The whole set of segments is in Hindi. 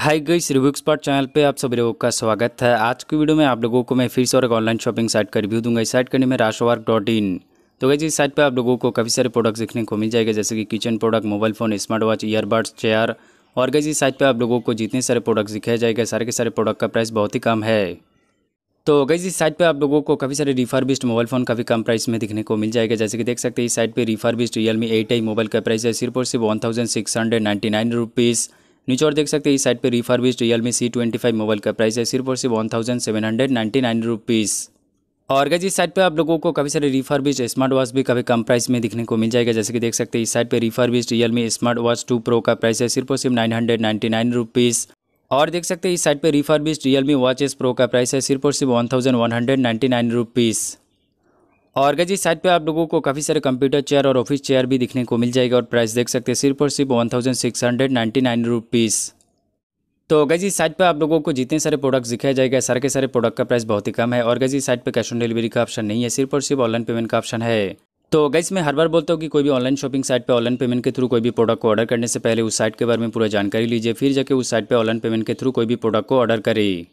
हाय गई रिव्यू एक्सपर्ट चैनल पे आप सभी लोगों का स्वागत है आज की वीडियो में आप लोगों को मैं फिर से और एक ऑनलाइन शॉपिंग साइट का रिव्यू दूंगा इस साइट का नेम है राशोवार्क डॉट इन तो गई इस साइट पे आप लोगों को काफ़ी सारे प्रोडक्ट्स देखने को मिल जाएगा जैसे कि kitchen product mobile phone smart watch earbuds chair और गई इस साइट पर आप लोगों को जितने सारे प्रोडक्ट्स दिखाए जाएगा सारे के सारे प्रोडक्ट का प्राइस बहुत ही कम है तो गई इस साइट पर आप लोगों को काफ़ी सारे रिफर्बिस्ट मोबाइल फ़ोन काफ़ी कम प्राइस में दिखने को मिल जाएगा जैसे कि देख सकते हैं इस साइट पर रिफर्बिस्ट रियलमी एट मोबाइल का प्राइस है सिर्फ और सिर्फ one thousand six hundred ninety nine rupees नीचे और देख सकते हैं इस साइड पे refurbished Realme C twenty five mobile का प्राइस है सिर्फ और सिर्फ one thousand seven hundred ninety nine rupees और गज इस साइड पे आप लोगों को काफ़ी सारे रिफर्बिश स्मार्ट वॉच भी काफ़ी कम प्राइस में दिखने को मिल जाएगा जैसे कि देख सकते हैं इस साइड पे refurbished Realme smart watch two pro का प्राइस है सिर्फ और सिर्फ nine hundred ninety nine rupees और देख सकते हैं इस साइड पे रिफर्बिश रियलमी वॉचेस प्रो का प्राइस है सिर्फ और सिर्फ one thousand one hundred ninety nine rupees इस साइट पे आप लोगों को काफ़ी सारे कंप्यूटर चेयर और ऑफिस चेयर भी दिखने को मिल जाएगा और प्राइस देख सकते हैं सिर्फ और सिर्फ one thousand six hundred ninety nine rupees तो इस साइट पे आप लोगों को जितने सारे प्रोडक्ट्स दिखाया जाएगा सारे के सारे प्रोडक्ट का प्राइस बहुत ही कम है और इस साइट पर कैश ऑन डिलीवरी का ऑप्शन नहीं है सिर्फ और सिर्फ ऑनलाइन पेमेंट का ऑप्शन है तो गज मैं हर बार बोलता हूँ कि कोई भी ऑनलाइन शॉपिंग साइट पर ऑनलाइन पेमेंट के थ्रू कोई भी प्रोडक्ट को ऑर्डर करने से पहले उस साइट के बारे में पूरा जानकारी लीजिए फिर जाके उस साइट पर ऑनलाइन पेमेंट के थ्रू कोई भी प्रोडक्ट को ऑर्डर करें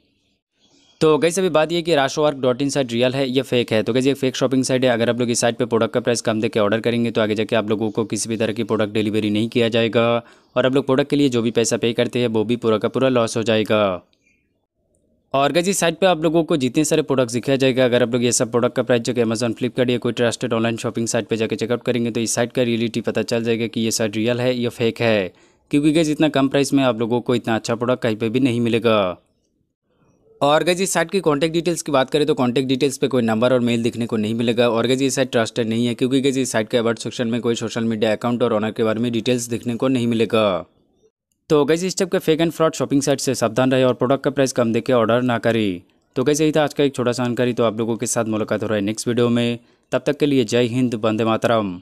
तो कैसे सभी बात ये कि राशो work dot in site real है ये फेक है तो कैसे फेक शॉपिंग साइट है अगर आप लोग इस साइट पे प्रोडक्ट का प्राइस कम देकर ऑर्डर करेंगे तो आगे जाके आप लोगों को किसी भी तरह की प्रोडक्ट डिलीवरी नहीं किया जाएगा और आप लोग प्रोडक्ट के लिए जो भी पैसा पे करते हैं वो भी पूरा का पूरा लॉस हो जाएगा और कैसे इस साइट पर आप लोगों को जितने सारे प्रोडक्ट दिखाया जाएगा अगर आप लोग ये सब प्रोडक्ट का प्राइस जो कि अमेजॉन फ्लिपकार्ट या कोई ट्रस्टेड ऑनलाइन शॉपिंग साइट पर जाकर चेकआउट करेंगे तो इस साइट का रियलिटी पता चल जाएगा कि ये साइट रियल है या फेक है क्योंकि कैसे इतना कम प्राइस में आप लोगों को इतना अच्छा प्रोडक्ट कहीं पर भी नहीं मिलेगा और इस साइट की कॉन्टैक्ट डिटेल्स की बात करें तो कॉन्टैक्ट डिटेल्स पे कोई नंबर और मेल देखने को नहीं मिलेगा और इस साइट ट्रस्टेड नहीं है क्योंकि इस साइट के अबाउट सेक्शन में कोई सोशल मीडिया अकाउंट और ऑनर के बारे में डिटेल्स देखने को नहीं मिलेगा तो इस स्टेप के fake and fraud shopping site से सावधान रहे और प्रोडक्ट का प्राइस कम देकर ऑर्डर ना करें तो कैसे यही था आज का एक छोटा सा जानकारी तो आप लोगों के साथ मुलाकात हो रहा है नेक्स्ट वीडियो में तब तक के लिए जय हिंद बंदे मातरम